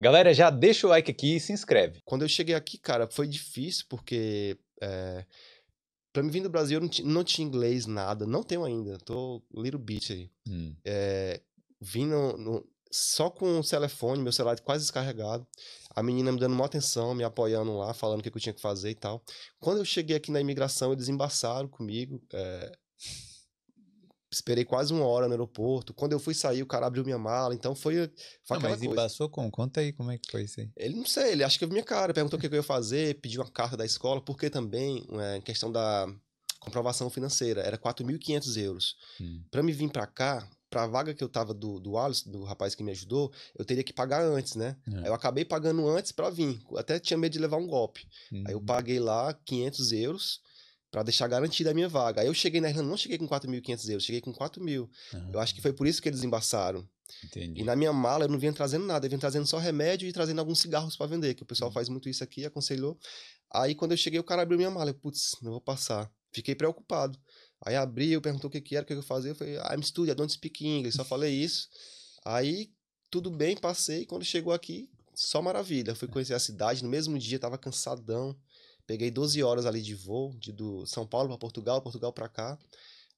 Galera, já deixa o like aqui e se inscreve. Quando eu cheguei aqui, cara, foi difícil porque. É... Pra mim vir do Brasil, eu não, não tinha inglês, nada. Não tenho ainda. Tô little bit aí. Hum. É, eh, vim no, no, só com o telefone, meu celular quase descarregado. A menina me dando uma atenção, me apoiando lá, falando o que, eu tinha que fazer e tal. Quando eu cheguei aqui na imigração, eles embaçaram comigo. É, Esperei quase uma hora no aeroporto. Quando eu fui sair, o cara abriu minha mala. Então foi. foi não, mas coisa. e passou com? Conta aí como é que foi isso aí. Ele não sei, ele acha que eu é vi minha cara. Perguntou o que, eu ia fazer, pediu uma carta da escola, porque também, é, questão da comprovação financeira, era 4.500 euros. Hum. Para me vir para cá, para a vaga que eu tava do, do Alisson, do rapaz que me ajudou, eu teria que pagar antes, né? É. Eu acabei pagando antes para vir. Até tinha medo de levar um golpe. Hum. Aí eu paguei lá 500 euros para deixar garantida a minha vaga. Aí eu cheguei na Irlanda, não cheguei com 4.500 euros, cheguei com 4.000. mil. Eu acho que foi por isso que eles embaçaram. Entendi. E na minha mala eu não vinha trazendo nada, eu vinha trazendo só remédio e trazendo alguns cigarros para vender, que o pessoal uhum. faz muito isso aqui, aconselhou. Aí quando eu cheguei, o cara abriu minha mala, eu, putz, não vou passar. Fiquei preocupado. Aí abriu, perguntou o que, que era, o que eu fazia, eu falei, I'm study, I don't speak English, só falei isso. Aí tudo bem, passei, quando chegou aqui, só maravilha. Fui é. conhecer a cidade, no mesmo dia tava cansadão. Peguei 12 horas ali de voo, de do São Paulo para Portugal, Portugal para cá.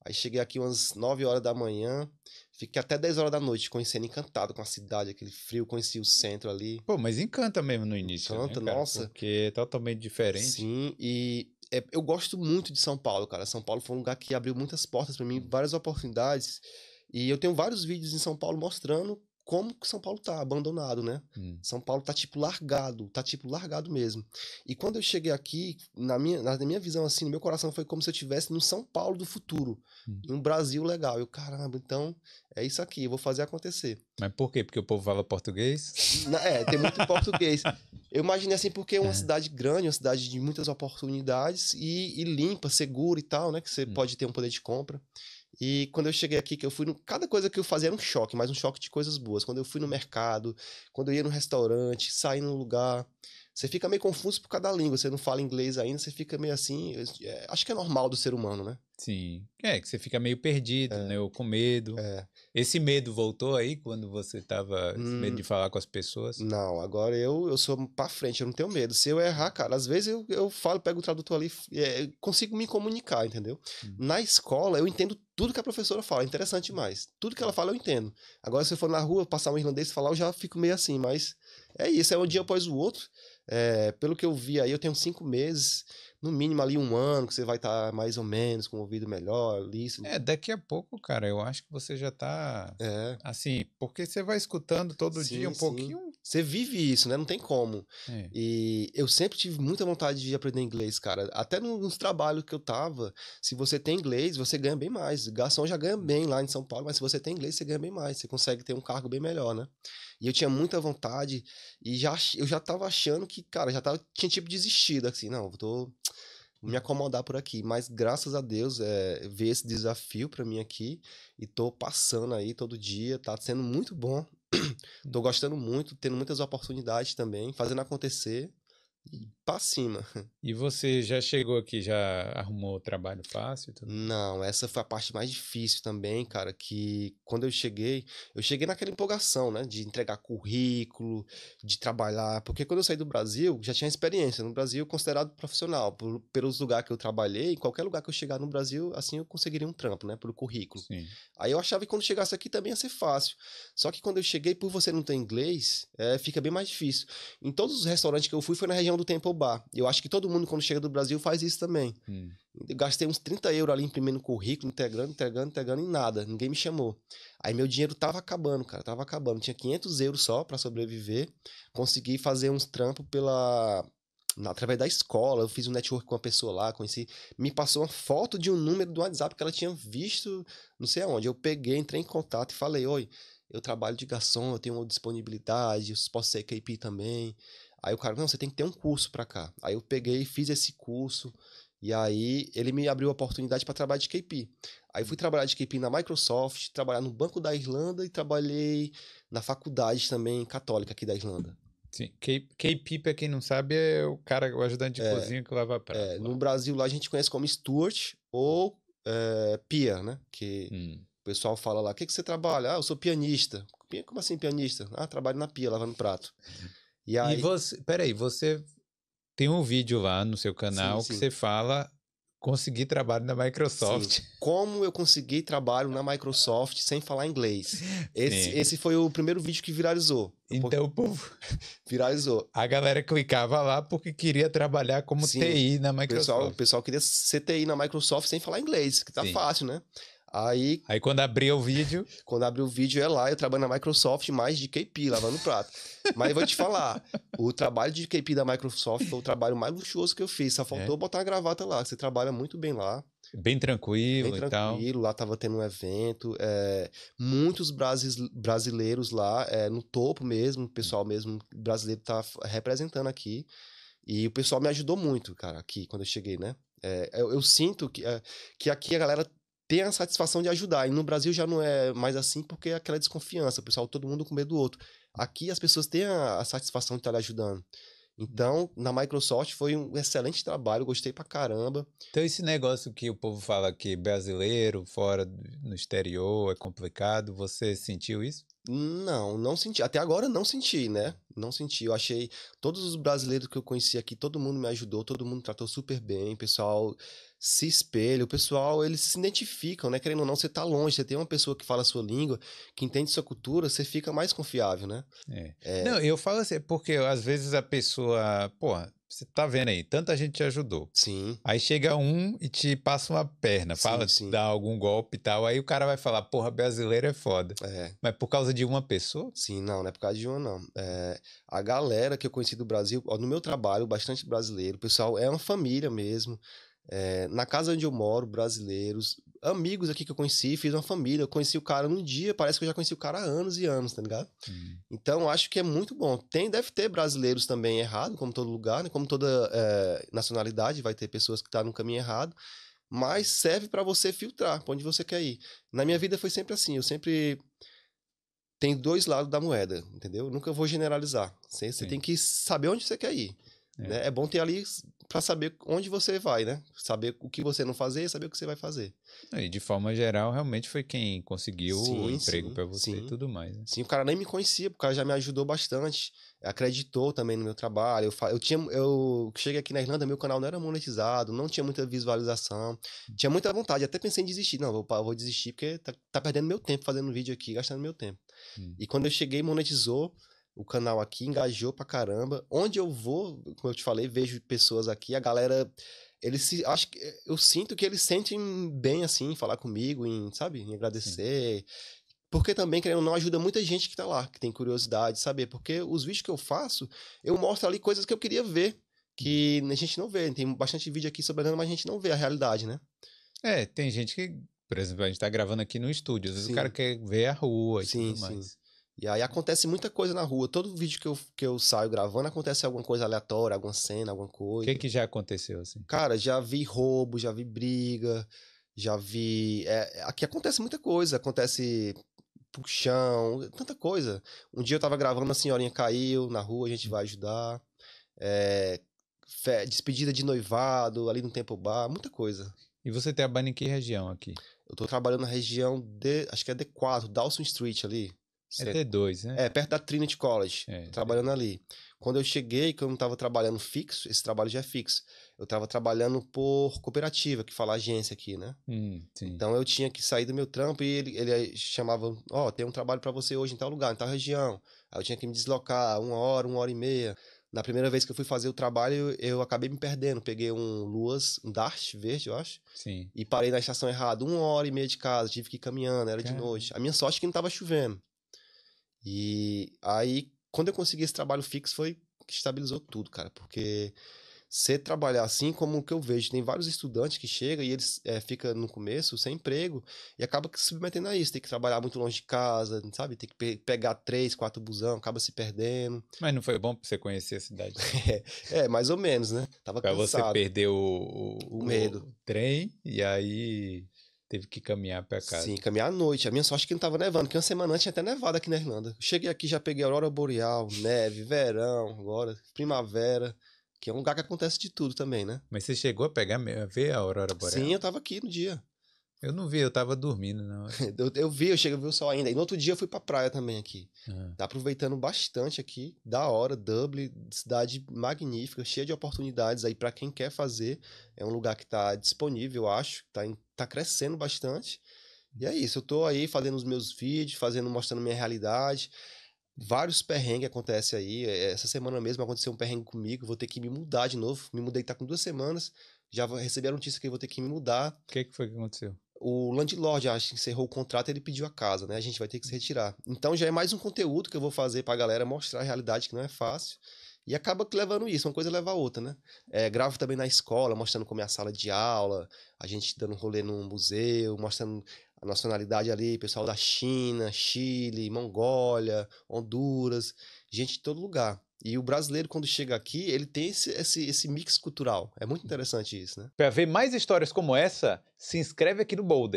Aí cheguei aqui umas 9 horas da manhã, fiquei até 10 horas da noite conhecendo, encantado com a cidade, aquele frio, conheci o centro ali. Pô, mas encanta mesmo no início. Né, encanta, né, nossa. Porque é totalmente diferente. Sim, e é, eu gosto muito de São Paulo, cara. São Paulo foi um lugar que abriu muitas portas para mim, uhum. várias oportunidades. E eu tenho vários vídeos em São Paulo mostrando como que São Paulo tá abandonado, né? Hum. São Paulo tá tipo largado, tá tipo largado mesmo. E quando eu cheguei aqui, na minha, na minha visão assim, no meu coração foi como se eu tivesse no São Paulo do futuro, hum. em um Brasil legal. Eu, caramba, então é isso aqui, eu vou fazer acontecer. Mas por quê? Porque o povo fala português? Na, é, tem muito português. Eu imaginei assim, porque é uma é. cidade grande, uma cidade de muitas oportunidades e, e limpa, segura e tal, né? Que você hum. pode ter um poder de compra. E quando eu cheguei aqui, que eu fui no. Cada coisa que eu fazia era um choque, mas um choque de coisas boas. Quando eu fui no mercado, quando eu ia no restaurante, saí num lugar. Você fica meio confuso por cada língua. Você não fala inglês ainda, você fica meio assim. É, acho que é normal do ser humano, né? Sim. É, que você fica meio perdido, é. né? Ou com medo. É. Esse medo voltou aí quando você tava. Esse hum, medo de hum. falar com as pessoas? Não, agora eu, eu sou pra frente, eu não tenho medo. Se eu errar, cara, às vezes eu, eu falo, pego o tradutor ali, é, consigo me comunicar, entendeu? Hum. Na escola, eu entendo tudo que a professora fala é interessante demais. Tudo que ela fala eu entendo. Agora, se eu for na rua passar um irlandês e falar, eu já fico meio assim, mas é isso, é um dia após o outro. É, pelo que eu vi aí, eu tenho cinco meses, no mínimo ali um ano, que você vai estar tá mais ou menos com o ouvido melhor, listening. É, daqui a pouco, cara, eu acho que você já está é. Assim, porque você vai escutando todo sim, dia um sim. pouquinho você vive isso, né? Não tem como. É. E eu sempre tive muita vontade de aprender inglês, cara. Até nos trabalhos que eu tava, se você tem inglês, você ganha bem mais. Garçom já ganha bem lá em São Paulo, mas se você tem inglês, você ganha bem mais. Você consegue ter um cargo bem melhor, né? E eu tinha muita vontade e já eu já tava achando que, cara, já tava, tinha tipo desistido, assim, não, tô me acomodar por aqui, mas graças a Deus é, ver esse desafio para mim aqui e tô passando aí todo dia, tá sendo muito bom Tô gostando muito, tendo muitas oportunidades também, fazendo acontecer para pra cima. E você já chegou aqui, já arrumou trabalho fácil? Tudo? Não, essa foi a parte mais difícil também, cara, que quando eu cheguei, eu cheguei naquela empolgação, né, de entregar currículo, de trabalhar, porque quando eu saí do Brasil, já tinha experiência no Brasil, considerado profissional, por, pelos lugares que eu trabalhei, qualquer lugar que eu chegar no Brasil, assim eu conseguiria um trampo, né, pelo currículo. Sim. Aí eu achava que quando chegasse aqui também ia ser fácil, só que quando eu cheguei, por você não ter inglês, é, fica bem mais difícil. Em todos os restaurantes que eu fui, foi na região do Temple Bar. Eu acho que todo mundo, quando chega do Brasil, faz isso também. Hum. Eu gastei uns 30 euros ali imprimindo currículo, integrando, integrando, integrando, e nada. Ninguém me chamou. Aí meu dinheiro tava acabando, cara. Tava acabando. Tinha 500 euros só para sobreviver. Consegui fazer uns trampos pela... Através da escola, eu fiz um network com uma pessoa lá, conheci. Me passou uma foto de um número do WhatsApp que ela tinha visto, não sei aonde. Eu peguei, entrei em contato e falei: Oi, eu trabalho de garçom, eu tenho uma disponibilidade, eu posso ser KP também. Aí o cara, não, você tem que ter um curso para cá. Aí eu peguei, fiz esse curso, e aí ele me abriu a oportunidade para trabalhar de KP. Aí fui trabalhar de KP na Microsoft, trabalhar no Banco da Irlanda e trabalhei na faculdade também católica aqui da Irlanda. Sim, KP, para quem não sabe, é o cara, o ajudante de é, cozinha que lava prato. É, no Brasil lá a gente conhece como Stuart ou é, Pia, né? Que hum. o pessoal fala lá, o que, que você trabalha? Ah, eu sou pianista. Como assim pianista? Ah, trabalho na pia, lavando prato. Uhum. E, aí... e você, peraí, você tem um vídeo lá no seu canal sim, que sim. você fala conseguir trabalho na Microsoft. Sim. Como eu consegui trabalho na Microsoft sem falar inglês? Esse, esse foi o primeiro vídeo que viralizou. Então o povo viralizou. A galera clicava lá porque queria trabalhar como Sim. TI na Microsoft. O pessoal, o pessoal queria ser TI na Microsoft sem falar inglês, que tá Sim. fácil, né? Aí, aí quando abriu o vídeo. Quando abriu o vídeo é lá, eu trabalho na Microsoft mais de KP, lavando prato. Mas eu vou te falar, o trabalho de KP da Microsoft foi o trabalho mais luxuoso que eu fiz. Só faltou é. botar a gravata lá. Você trabalha muito bem lá. Bem tranquilo, bem tranquilo Lá tava tendo um evento. É, muitos brasileiros lá, é, no topo mesmo, o pessoal mesmo brasileiro tá representando aqui. E o pessoal me ajudou muito, cara, aqui, quando eu cheguei, né? É, eu, eu, sinto que, é, que aqui a galera ter a satisfação de ajudar. E no Brasil já não é mais assim porque é aquela desconfiança, o pessoal, todo mundo com medo do outro. Aqui as pessoas têm a, a satisfação de estar ajudando. Então, na Microsoft foi um excelente trabalho, gostei pra caramba. Então, esse negócio que o povo fala que brasileiro, fora no exterior, é complicado, você sentiu isso? Não, não senti. Até agora não senti, né? Não senti. Eu achei todos os brasileiros que eu conheci aqui, todo mundo me ajudou, todo mundo tratou super bem, o pessoal se espelha, o pessoal, eles se identificam, né? Querendo ou não, você tá longe, você tem uma pessoa que fala a sua língua, que entende sua cultura, você fica mais confiável, né? É. É... Não, eu falo assim, porque às vezes a pessoa, porra, você tá vendo aí, tanta gente te ajudou. Sim. Aí chega um e te passa uma perna, sim, fala, sim. dá algum golpe e tal. Aí o cara vai falar, porra, brasileiro é foda. É. Mas por causa de uma pessoa? Sim, não, não é por causa de uma, não. É, a galera que eu conheci do Brasil, ó, no meu trabalho, bastante brasileiro, o pessoal é uma família mesmo. É, na casa onde eu moro, brasileiros, amigos aqui que eu conheci, fiz uma família, eu conheci o cara num dia, parece que eu já conheci o cara há anos e anos, tá ligado? Hum. Então acho que é muito bom. Tem, deve ter brasileiros também errado, como todo lugar, né? como toda é, nacionalidade, vai ter pessoas que estão tá no caminho errado, mas serve para você filtrar pra onde você quer ir. Na minha vida foi sempre assim, eu sempre. Tem dois lados da moeda, entendeu? nunca vou generalizar. Você, você tem que saber onde você quer ir. É. Né? é bom ter ali para saber onde você vai, né? Saber o que você não fazer e saber o que você vai fazer. E de forma geral, realmente foi quem conseguiu sim, o emprego para você sim. e tudo mais. Né? Sim, o cara nem me conhecia, o cara já me ajudou bastante, acreditou também no meu trabalho. Eu, eu tinha, eu cheguei aqui na Irlanda, meu canal não era monetizado, não tinha muita visualização, tinha muita vontade, até pensei em desistir. Não, vou, vou desistir porque tá, tá perdendo meu tempo fazendo vídeo aqui, gastando meu tempo. Hum. E quando eu cheguei, monetizou. O canal aqui engajou pra caramba. Onde eu vou, como eu te falei, vejo pessoas aqui, a galera. Eles se. Acho que. Eu sinto que eles sentem bem, assim, falar comigo, em, sabe, em agradecer. Sim. Porque também, querendo ou não, ajuda muita gente que tá lá, que tem curiosidade, de saber. Porque os vídeos que eu faço, eu mostro ali coisas que eu queria ver, que uhum. a gente não vê. Tem bastante vídeo aqui sobre a mas a gente não vê a realidade, né? É, tem gente que, por exemplo, a gente tá gravando aqui no estúdio. Às vezes sim. o cara quer ver a rua e sim, tudo mais. Sim. E aí acontece muita coisa na rua. Todo vídeo que eu, que eu saio gravando acontece alguma coisa aleatória, alguma cena, alguma coisa. O que, que já aconteceu assim? Cara, já vi roubo, já vi briga, já vi. É, aqui acontece muita coisa. Acontece puxão, tanta coisa. Um dia eu tava gravando, a senhorinha caiu na rua, a gente vai ajudar. É, despedida de noivado, ali no Tempo Bar, muita coisa. E você trabalha em que região aqui? Eu tô trabalhando na região de. Acho que é D4, Dawson Street ali. ET2, é né? É, perto da Trinity College, é, trabalhando é. ali. Quando eu cheguei, que eu não estava trabalhando fixo, esse trabalho já é fixo. Eu estava trabalhando por cooperativa, que fala agência aqui, né? Hum, então eu tinha que sair do meu trampo e ele, ele eh, chamava, ó, oh, tem um trabalho para você hoje em tal lugar, em tal região. Aí eu tinha que me deslocar uma hora, uma hora e meia. Na primeira vez que eu fui fazer o trabalho, eu acabei me perdendo. Peguei um Luas, um Dart verde, eu acho. Sim. E parei na estação errada, uma hora e meia de casa, tive que ir caminhando, era Caramba. de noite. A minha sorte é que não estava chovendo. E aí, quando eu consegui esse trabalho fixo, foi que estabilizou tudo, cara, porque você trabalhar assim, como que eu vejo, tem vários estudantes que chegam e eles é, ficam no começo sem emprego e acaba se submetendo a isso. Tem que trabalhar muito longe de casa, sabe? Tem que pe pegar três, quatro busão, acaba se perdendo. Mas não foi bom pra você conhecer a cidade? é, mais ou menos, né? Tava pra cansado. você perder o, o, o medo. O trem e aí Teve que caminhar pra casa. Sim, caminhar à noite. A minha sorte é que não tava nevando, porque uma semana antes tinha até nevado aqui na Irlanda. Cheguei aqui, já peguei aurora boreal, neve, verão, agora primavera, que é um lugar que acontece de tudo também, né? Mas você chegou a pegar, a ver a aurora boreal? Sim, eu tava aqui no dia. Eu não vi, eu tava dormindo não. eu, eu, vi, eu cheguei a ver o sol ainda. E no outro dia eu fui pra praia também aqui. Uhum. Tá aproveitando bastante aqui, da hora, Dublin, cidade magnífica, cheia de oportunidades aí para quem quer fazer. É um lugar que tá disponível, eu acho, tá, em, tá crescendo bastante. E é isso, eu tô aí fazendo os meus vídeos, fazendo, mostrando minha realidade. Vários perrengues acontecem aí. É, essa semana mesmo aconteceu um perrengue comigo, vou ter que me mudar de novo. Me mudei, tá com duas semanas. Já recebi a notícia que vou ter que me mudar. O que, que foi que aconteceu? o landlord acho que encerrou o contrato, ele pediu a casa, né? A gente vai ter que se retirar. Então já é mais um conteúdo que eu vou fazer para a galera mostrar a realidade que não é fácil. E acaba levando isso, uma coisa leva a outra, né? É, gravo também na escola, mostrando como é a sala de aula, a gente dando rolê num museu, mostrando a nacionalidade ali, pessoal da China, Chile, Mongólia, Honduras, gente de todo lugar. E o brasileiro, quando chega aqui, ele tem esse, esse, esse mix cultural. É muito interessante isso, né? Para ver mais histórias como essa, se inscreve aqui no Boulder.